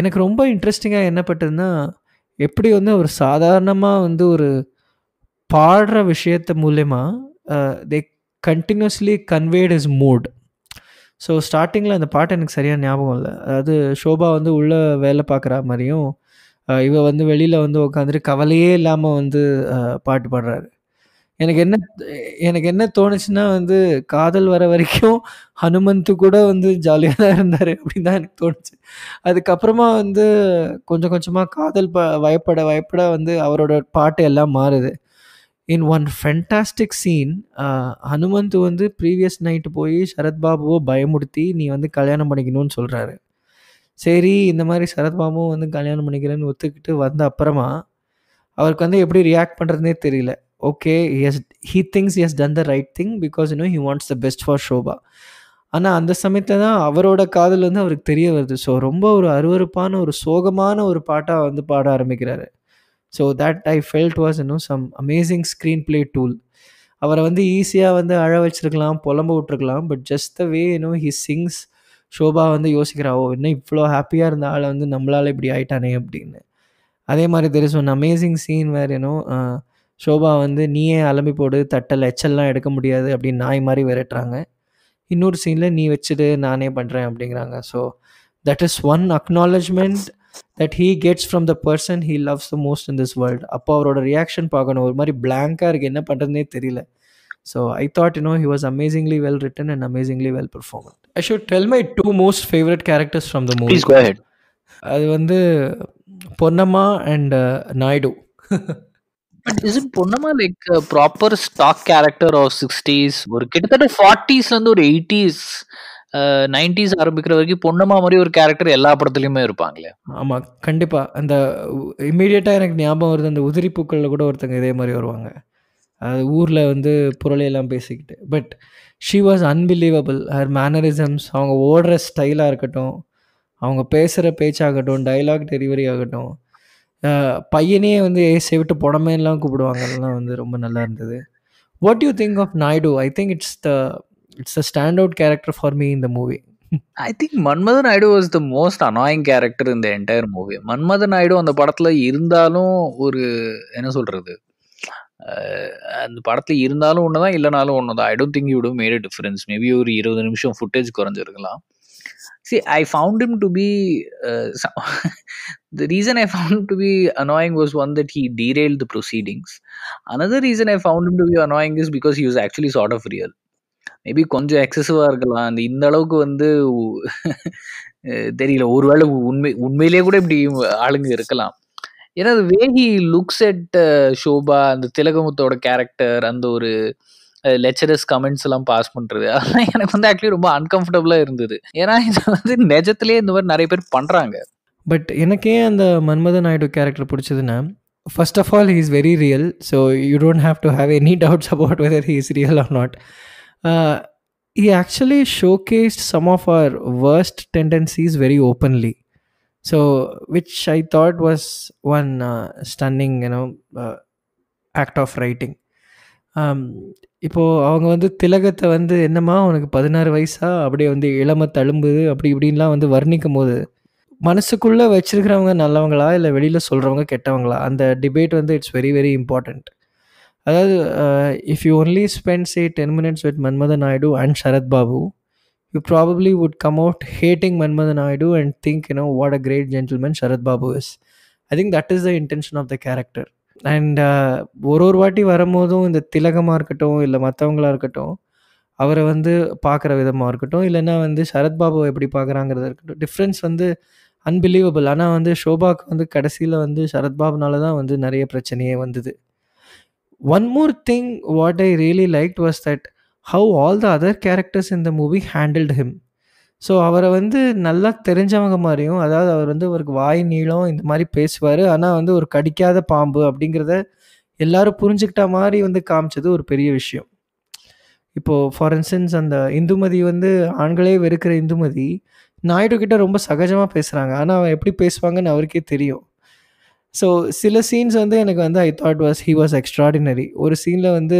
எனக்கு ரொம்ப இன்ட்ரெஸ்டிங்காக என்னப்பட்டதுன்னா எப்படி வந்து ஒரு சாதாரணமாக வந்து ஒரு பாடுற விஷயத்த மூலயமா they continuously conveyed his mood so ஸ்டார்டிங்கில் அந்த பாட்டு எனக்கு சரியாக ஞாபகம் இல்லை அதாவது ஷோபா வந்து உள்ளே வேலை பார்க்குற மாதிரியும் uh, இவ வந்து வெளியில் வந்து உட்காந்துட்டு கவலையே இல்லாமல் வந்து uh, பாட்டு பாடுறாரு எனக்கு என்ன எனக்கு என்ன தோணுச்சுன்னா வந்து, "காதல் வர வரைக்கும் ஹனுமந்த் கூட வந்து ஜாலியாக தான் இருந்தாரு." அப்படின்னு தான் எனக்கு தோணுச்சு. அதுக்கப்புறமா வந்து கொஞ்சம் கொஞ்சமாக காதல் ப வயப்பட வயப்பட வந்து அவரோட பாட்டு எல்லாம் மாறுது. In one fantastic scene Hanumanthu Hanumanth வந்து ப்ரீவியஸ் நைட்டு போய் சரத்பாபுவை பயமுறுத்தி, "நீ வந்து கல்யாணம் பண்ணிக்கணும்னு" சொல்கிறாரு சரி, இந்த மாதிரி சரத்பாபுவும் வந்து கல்யாணம் பண்ணிக்கிறேன்னு ஒத்துக்கிட்டு வந்த அப்புறமா, அவருக்கு வந்து எப்படி ரியாக்ட் பண்ணுறதுனே தெரியல. Okay he has he things he has done the right thing because you he wants the best for Shoba ஆனால் அந்த சமயத்தில் தான் அவரோட காதல் வந்து அவருக்கு தெரிய வருது ஸோ ரொம்ப ஒரு அருவறுப்பான ஒரு சோகமான ஒரு பாட்டாக வந்து பாட ஆரம்பிக்கிறாரு so that I felt was இன்னும் some amazing screenplay tool அவரை வந்து ஈஸியாக வந்து அழ வச்சிருக்கலாம் புலம்ப விட்டுருக்கலாம் but just the way you know he sings Shoba வந்து ஓ இன்னும் இவ்வளோ ஹாப்பியாக இருந்த ஆளை வந்து நம்மளால் இப்படி ஆயிட்டானே அப்படின்னு அதே மாதிரி தெரி ஒன் அமேசிங் சீன் வேறு ஏன்னோ ஷோபா வந்து நீயே அலம்பி போடு தட்டல் எச்சல்லாம் எடுக்க முடியாது அப்படின்னு நாய் மாதிரி விரட்டுறாங்க இன்னொரு சீனில் நீ வச்சுட்டு நானே பண்ணுறேன் அப்படிங்கிறாங்க so that is one acknowledgement that he gets from the person he loves the most in this world அப்போ அவரோட ரியாக்ஷன் பார்க்கணும் ஒரு மாதிரி பிளாங்காக இருக்குது என்ன பண்ணுறதுனே தெரியல so I thought you know he was amazingly well written and amazingly well perform I should tell my two most favourite characters from the movie அது வந்து Ponnamma and Naidu but is it like proper stock character of sixties ஒரு கிட்டத்தட்ட ஃபார்ட்டிஸ்ல இருந்து ஒரு எயிட்டிஸ் நைன்டிஸ் uh, ஆரம்பிக்கிற வரைக்கும் பொண்ணம்மா மாதிரி ஒரு கேரக்டர் எல்லா படத்துலையுமே இருப்பாங்களே ஆமாம் கண்டிப்பாக அந்த இம்மீடியட்டாக எனக்கு ஞாபகம் வருது அந்த உதிரி பூக்களில் கூட ஒருத்தங்க இதே மாதிரி வருவாங்க அது ஊரில் வந்து புரளையெல்லாம் பேசிக்கிட்டு but she was unbelievable her mannerisms அவங்க ஓடுற ஸ்டைலாக இருக்கட்டும் அவங்க பேசுகிற பேச்சாகட்டும் டைலாக் டெலிவரி ஆகட்டும் பையனே வந்து ஏசை விட்டு புடமையெல்லாம் கூப்பிடுவாங்க. அதெல்லாம் வந்து ரொம்ப நல்லா இருந்தது. What you think of Naidu? I think it's the it's a stand out character for me இந்த movie. I think Manmadhan Naidu was the most annoying character இந்த என்டையர் மூவி. மன்மதன் நாயுடு அந்த படத்துல இருந்தாலும் ஒரு என்ன சொல்றது? அந்த படத்துல இருந்தாலும் ஒண்ணுதான், இல்லைனாலும் ஒண்ணுதான். I don't think you do made a difference. Maybe ஒரு இருபது நிமிஷம் ஃபுட்டேஜ் குறைஞ்சிருக்கலாம். see i found him to be uh, some, the reason i found him to be annoying was one that he derailed the proceedings another reason i found him to be annoying is because he was actually sort of real maybe கொஞ்சம் எக்ஸசிவாக இருக்கலாம் அந்த இந்த அளவுக்கு வந்து தெரியல ஒருவேளை உண்மை உண்மையிலே கூட இப்படி ஆளுங்க இருக்கலாம் ஏன்னா way he looks at Shoba அந்த திலகமுத்தோட கேரக்டர் அந்த ஒரு லெச்சரஸ் கமெண்ட்ஸ் எல்லாம் பாஸ் பண்ணுறது அதெல்லாம் எனக்கு வந்து ஆக்சுவலி ரொம்ப அன்கம்ஃபர்டபுளா இருந்தது ஏன்னா இது வந்து நெஜத்திலேயே இந்த மாதிரி நிறைய பேர் பண்ணுறாங்க பட் எனக்கே அந்த மன்மத நாயுடு கேரக்டர் பிடிச்சதுன்னா first of all he is very real so you don't have to have any doubts about whether is real or not he actually showcased some of அவர் tendencies tendencies very openly so which I thought was one stunning you know act of writing இப்போ அவங்க வந்து திலகத்தை வந்து "என்னம்மா உனக்கு பதினாறு வயசா? அப்படியே வந்து இளம தழும்புது." அப்படி இப்படின்லாம் வந்து வர்ணிக்கும்போது, மனசுக்குள்ளே வச்சுருக்கிறவங்க நல்லவங்களா? இல்லை வெளியில் சொல்கிறவங்க கெட்டவங்களா? அந்த டிபேட் வந்து இட்ஸ் வெரி வெரி இம்பார்ட்டண்ட் அதாவது "if you only spend say ten minutes with Manmadhan Naidu and Sarath Babu, you probably would come out hating Manmadhan Naidu and think you know what a great gentleman Sarath Babu is." I think that is the intention of the character. And uh, ஒரு ஒரு வாட்டி வரும்போதும் இந்த திலகமாக இருக்கட்டும் இல்லை மற்றவங்களாக இருக்கட்டும் அவரை வந்து பார்க்குற விதமாக இருக்கட்டும் இல்லைன்னா வந்து சரத்பாபுவை எப்படி பார்க்குறாங்கிறத இருக்கட்டும் டிஃப்ரென்ஸ் வந்து அன்பிலீவபிள் ஆனால் வந்து ஷோபாக்கு வந்து கடைசியில் வந்து சரத்பாபுனால தான் வந்து நிறைய பிரச்சனையே வந்தது one more thing what I really like was that how all the other characters in the movie handled him so அவரை வந்து நல்லா தெரிஞ்சவங்க மாதிரியும் அதாவது அவர் வந்து அவருக்கு வாய் நீளம் இந்த மாதிரி பேசுவார் ஆனால் வந்து ஒரு கடிக்காத பாம்பு அப்படிங்கிறத எல்லாரும் புரிஞ்சுக்கிட்ட மாதிரி வந்து காமிச்சது ஒரு பெரிய விஷயம் இப்போது ஃபார் இன்ஸ்டன்ஸ் அந்த இந்துமதி வந்து ஆண்களே வெறுக்கிற இந்துமதி நாயுடு கிட்ட ரொம்ப சகஜமாக பேசுகிறாங்க ஆனால் அவன் எப்படி பேசுவாங்கன்னு அவருக்கே தெரியும் ஸோ சில சீன்ஸ் வந்து எனக்கு வந்து I thought was he was extraordinary ஒரு சீனில் வந்து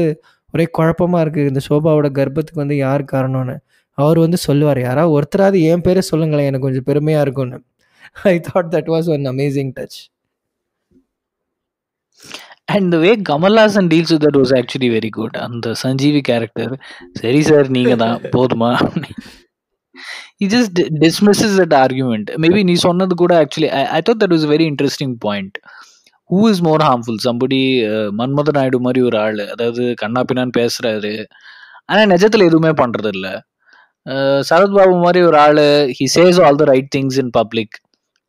ஒரே குழப்பமாக இருக்குது இந்த சோபாவோட கர்ப்பத்துக்கு வந்து யார் காரணம்னு அவர் வந்து சொல்லுவார் யாராவது ஒருத்தராது என் பேரே சொல்லுங்களேன் எனக்கு கொஞ்சம் பெருமையாக இருக்கும்னு ஐ thought that was one amazing touch and the way Kamal Haasan deals that was actually very good அந்த சஞ்சீவி கேரக்டர் சரி சார் நீங்கள் தான் போதுமா it just டிஸ்மிஸ்ஸஸ் that argument maybe நீ சொன்னது கூட actually I thought that was very interesting point who is more harmful somebody மன்மத நாயுடு மாதிரி ஒரு ஆள் அதாவது கண்ணா பின்னான்னு பேசுறாரு ஆனால் நிஜத்தில் எதுவுமே பண்ணுறது இல்லை சரத்பாபு uh, மாதிரி ஒரு ஆள் he says all the right things in public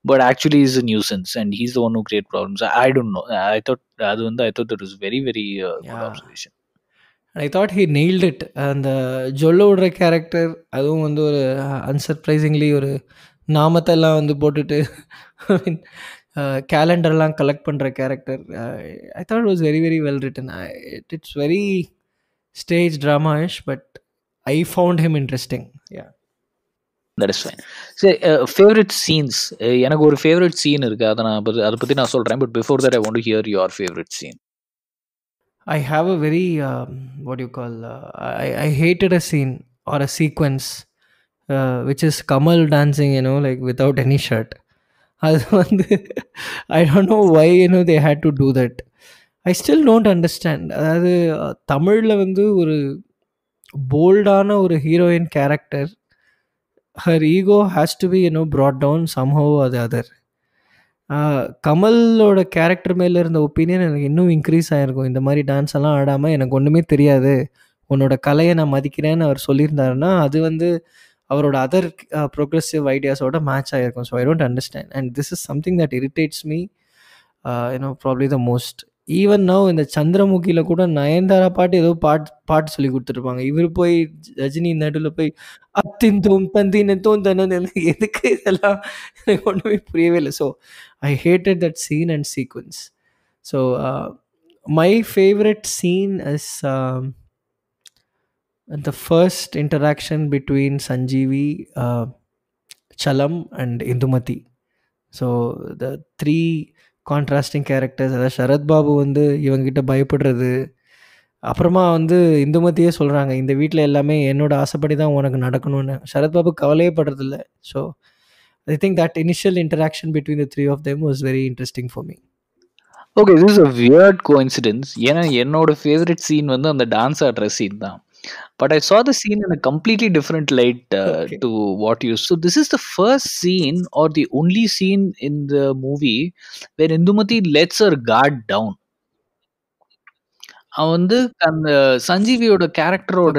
but actually is nuisance and he's one who create problems I don't know I thought அது வந்து I thought it is very very observation I thought he nailed it அந்த விடுற கேரக்டர் அதுவும் வந்து ஒரு அன்சர்ப்ரைசிங்லி uh, ஒரு நாமத்தெல்லாம் வந்து போட்டுட்டு கேலண்டர்லாம் கலெக்ட் பண்ணுற character I thought was very very well written it it's very stage drama ish but I found him interesting that is fine சரி ஃபேவரட் சீன்ஸ் எனக்கு ஒரு ஃபேவரட் சீன் இருக்குது அதை நான் அதை பற்றி நான் சொல்கிறேன் but before that I want hear your favourite scene I have a very what you call I I hated a scene or a sequence which is Kamal dancing you know like without any shirt அது வந்து I don't know why you know they had to do that I still don't understand அதாவது uh, தமிழில் வந்து ஒரு போல்டான ஒரு heroine character her ego has to be you know brought down somehow அது அதர் கமலோட கேரக்டர் மேலே இருந்த ஒப்பீனியன் எனக்கு இன்னும் இன்க்ரீஸ் ஆகிருக்கும் இந்த மாதிரி டான்ஸ் எல்லாம் ஆடாமல் எனக்கு ஒன்றுமே தெரியாது உன்னோட கலையை நான் மதிக்கிறேன்னு அவர் சொல்லியிருந்தாருன்னா அது வந்து அவரோட அதர் ப்ரோக்ரெசிவ் ஐடியாஸோட மேட்ச் ஆகிருக்கும் so I don't understand and this is something that irritates me you know probably the most even now இந்த சந்திரமுகியில் கூட நயன்தாரா பாட்டு ஏதோ பாட்டு பாட்டு சொல்லி கொடுத்துருப்பாங்க இவர் போய் ரஜினி நடுவில் போய் அத்தின் தோம் தந்தின் தோம் தன்னு எதுக்கு இதெல்லாம் எனக்கு ஒன்றுமே புரியவே இல்லை so I hated that scene and sequence so my favourite scene is the first interaction between Sanjeevi Chalam and Indumathi so the three contrasting characters அதாவது சரத்பாபு வந்து இவங்கிட்ட பயப்படுறது அப்புறமா வந்து இந்துமதியே சொல்கிறாங்க இந்த வீட்டில் எல்லாமே என்னோடய ஆசைப்படி தான் உனக்கு நடக்கணும்னு சரத்பாபு கவலையே படுறதில்ல so I think that initial interaction between the three of them was very interesting for me okay is a weird incidence ஏன்னா என்னோட ஃபேவரட் சீன் வந்து அந்த டான்ஸ் ஆடுற சீன் தான் but I saw the scene in a completely different light uh, okay. to what you. So this is the first scene or the only scene in the movie where Indumati lets her guard down. அவன் வந்து அந்த சஞ்சீவியோட கேரக்டரோட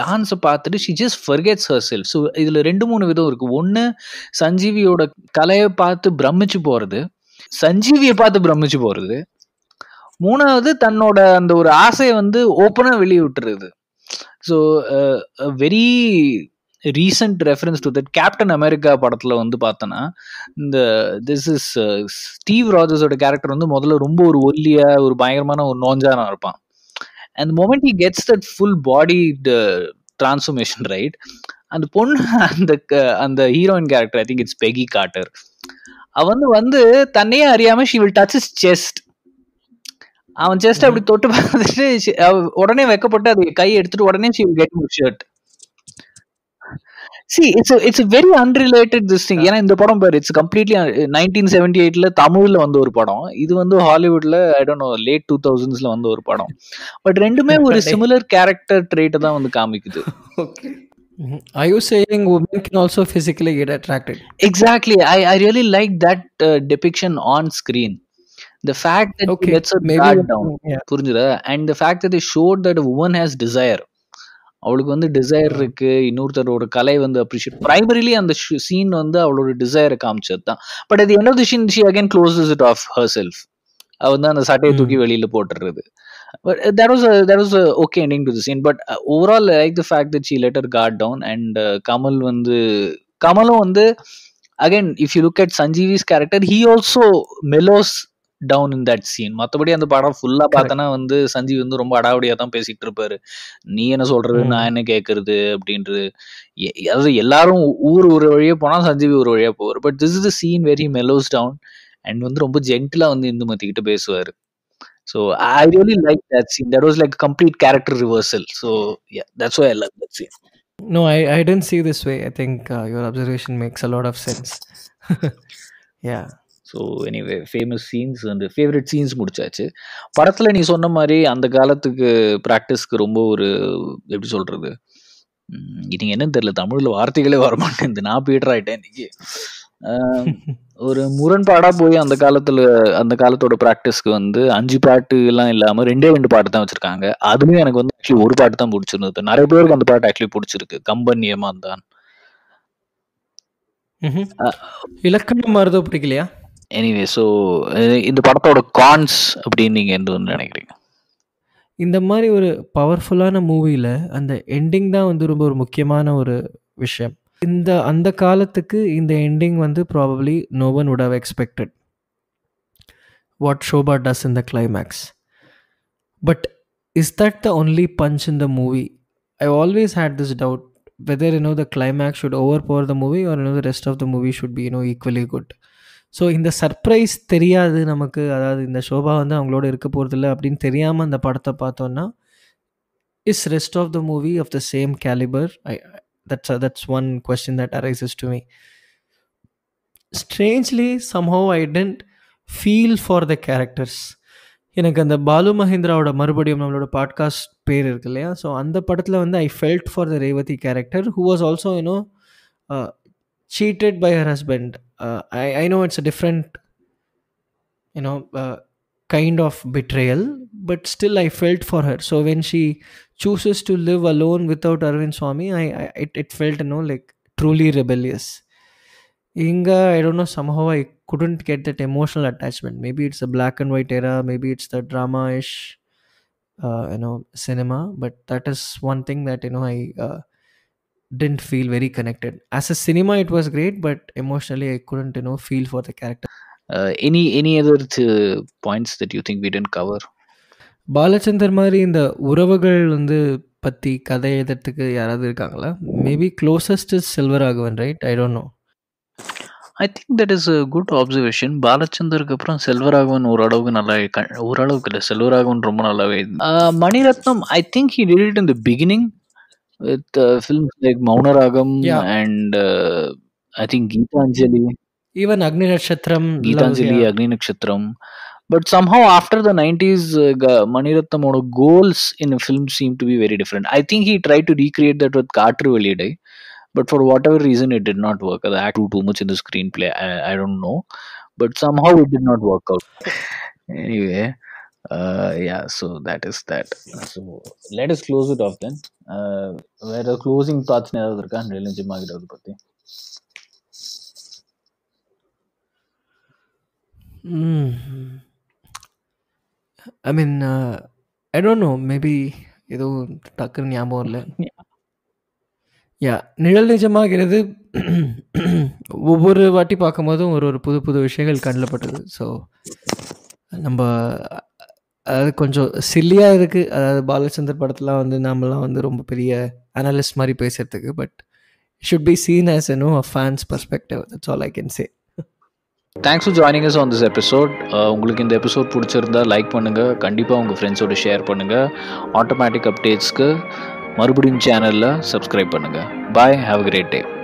டான்ஸை பார்த்துட்டு she just forgets herself so இதில் ரெண்டு மூணு விதம் இருக்குது ஒன்று சஞ்சீவியோட கலையை பார்த்து பிரமிச்சு போகிறது சஞ்சீவியை பார்த்து பிரமிச்சு போகிறது மூணாவது தன்னோட அந்த ஒரு ஆசையை வந்து ஓப்பனாக வெளியே விட்டுருது so very recent reference to that Captain America படத்தில் வந்து பார்த்தோன்னா இந்த திஸ் இஸ் ஸ்டீவ் ராஜர்ஸோட கேரக்டர் வந்து முதல்ல ரொம்ப ஒரு ஒல்லியாக ஒரு பயங்கரமான ஒரு நோஞ்சானம் இருப்பான் and moment he gets that full body transformation right அந்த பொண்ணு அந்த அந்த heroine character I think it's Peggy Carter அவ வந்து வந்து தன்னையே அறியாம she will touch his chest அவன் ஜஸ்ட் அப்படி தொட்டு பார்த்துட்டு உடனே வைக்கப்பட்டு அது கை எடுத்துட்டு உடனே get shirt see it's it's very unrelated this thing ஏன்னா இந்த படம் பேர் இட்ஸ் கம்ப்ளீட்லி நைன்டீன் செவன்டி எயிட்ல தமிழ்ல வந்த ஒரு படம் இது வந்து ஹாலிவுட்ல I don't know late two தௌசண்ட்ஸ்ல வந்த ஒரு படம் பட் ரெண்டுமே ஒரு சிமிலர் கேரக்டர் ட்ரேட்டை தான் வந்து காமிக்குது okay mm-hmm. Are you saying women can also physically get attracted? Exactly. I, I really like that uh, depiction on screen. the fact that okay, lets her maybe guard down புரிஞ்சுதா and the fact that showed that woman has desire அவளுக்கு வந்து டிசையர் இருக்கு இன்னொருத்தரோட கலை வந்து அப்ரிஷியேட் பிரைமரிலி அந்த சீன் வந்து அவளோட டிசையரை காமிச்சது தான் பட் அது என்ன of scene she again closes it off herself அவ வந்து அந்த சட்டையை mm. தூக்கி வெளியில போட்டுறது but that was that was okay ending to the scene but overall like the fact that she let her guard down and Kamal வந்து கமலும் வந்து again if you look at Sanjeevi's character he also mellows down in that scene மற்றபடி அந்த படம் ஃபுல்லாக பார்த்தனா வந்து சஞ்சீவ் வந்து ரொம்ப அடாவடியாக தான் பேசிகிட்டு இருப்பாரு நீ என்ன சொல்றது நான் என்ன கேட்கறது அப்படின்றது அதாவது எல்லாரும் ஊர் ஒரு வழியாக போனால் சஞ்சீவ் ஒரு வழியாக போவார் but this is the scene very mellows down and வந்து ரொம்ப ஜென்டிலாக வந்து இந்து மத்திக்கிட்ட பேசுவார் so I really like that scene that was like complete character reversal so that's I love that scene No, I, I didn't see this way. I think uh, your observation makes a lot of sense. yeah. So anyway famous scenes and favourite scenes முடிச்சாச்சு படத்தில் நீ சொன்ன மாதிரி அந்த காலத்துக்கு ப்ராக்டிஸ்க்கு ரொம்ப ஒரு எப்படி சொல்கிறது இன்னைக்கு என்னன்னு தெரியல தமிழில் வார்த்தைகளே வரமாட்டேன் நான் பீட்டர் ஆகிட்டேன் இன்னைக்கு ஒரு முரண்பாடாக போய் அந்த காலத்தில் அந்த காலத்தோட ப்ராக்டிஸ்க்கு வந்து அஞ்சு பாட்டு எல்லாம் இல்லாமல் ரெண்டே ரெண்டு பாட்டு தான் வச்சுருக்காங்க அதுவுமே எனக்கு வந்து ஆக்சுவலி ஒரு பாட்டு தான் பிடிச்சிருந்தது நிறைய பேருக்கு அந்த பாட்டு ஆக்சுவலி பிடிச்சிருக்கு கம்பன் நியமான் தான் இலக்கணம் மருதோ பிடிக்கலையா எனிவே ஸோ இந்த படத்தோட கான்ஸ் அப்படின்னு நீங்கள் எந்த ஒன்று நினைக்கிறீங்க இந்த மாதிரி ஒரு பவர்ஃபுல்லான மூவியில் அந்த எண்டிங் தான் வந்து ரொம்ப ஒரு முக்கியமான ஒரு விஷயம் இந்த அந்த காலத்துக்கு இந்த எண்டிங் வந்து probably no one would have expected what Shoba does in the climax but is that the only punch in the movie I always had this doubt whether you know the climax should overpower the movie or you know the rest of the movie should be you know equally good so இந்த சர்ப்ரைஸ் தெரியாது நமக்கு அதாவது இந்த ஷோபா வந்து அவங்களோட இருக்க போகிறதில்ல அப்படின்னு தெரியாமல் அந்த படத்தை பார்த்தோன்னா is rest of the movie of the same calibre I that's that's one question that arises to me strangely somehow I tend feel for the characters எனக்கு அந்த பாலு மஹேந்திராவோட மறுபடியும் நம்மளோட பாட்காஸ்ட் பேர் இருக்கு இல்லையா ஸோ அந்த படத்தில் வந்து I felt for the Revathi character who was also you know cheated by her husband uh, I, I know it's a different you know uh, kind of betrayal but still i felt for her so when she chooses to live alone without arvind swami i, I it, it felt you know like truly rebellious inga i don't know somehow i couldn't get that emotional attachment maybe it's a black and white era maybe it's the drama-ish uh, you know cinema but that is one thing that you know i uh, didn't feel very connected. As a cinema it was great but emotionally I couldn't you know feel for character any Uh, any points that you points that you cover Balachander மாதிரி இந்த உறவுகள் வந்து பற்றி கதை எழுதுறதுக்கு யாராவது இருக்காங்களா maybe closest is Selvaraghavan right I don't know I think that is a good observation பாலச்சந்தருக்கு அப்புறம் செல்வராகவன் ஓரளவுக்கு நல்லா ஓரளவுக்கு இல்லை செல்வராகவன் ரொம்ப நல்லாவே Mani Ratnam I think he did it in the beginning with uh, films like Maunaragam yeah. and uh, I think Geetanjali. Even Agni Nakshatram. Geetanjali, yeah. Agni Nakshatram. But somehow after the 90s, uh, Maniratnamono goals in a film seem to be very different. I think he tried to recreate that with Katru Velidai. But for whatever reason, it did not work. The act too, too much in the screenplay. I, I don't know. But somehow it did not work out. anyway uh, yeah so that is that so let us close it off then uh, where closing thoughts வேற க்ளோசிங் தாட்ஸ் ஏதாவது இருக்கா ரிலையன்ஸ் ஜிம் ஆகிட்டது i I mean I don't know maybe ஏதோ டக்குன்னு ஞாபகம் இல்லை யா நிழல் நிஜமாகிறது ஒவ்வொரு வாட்டி பார்க்கும்போதும் ஒரு ஒரு புது புது விஷயங்கள் கண்டப்பட்டது ஸோ நம்ம அதாவது கொஞ்சம் சில்லியாக இருக்குது அதாவது பாலச்சந்தர் படத்தெலாம் வந்து நாமெல்லாம் வந்து ரொம்ப பெரிய அனலிஸ்ட் மாதிரி பேசுகிறதுக்கு but should be seen as a a fan's perspective that's all I can say thanks for joining us on this episode உங்களுக்கு இந்த எபிசோட் பிடிச்சிருந்தா லைக் பண்ணுங்கள் கண்டிப்பாக உங்கள் ஃப்ரெண்ட்ஸோடு ஷேர் பண்ணுங்கள் ஆட்டோமேட்டிக் அப்டேட்ஸ்க்கு மறுபடியும் சேனலில் சப்ஸ்கிரைப் பண்ணுங்கள் பாய் ஹாவ் கிரேட் டே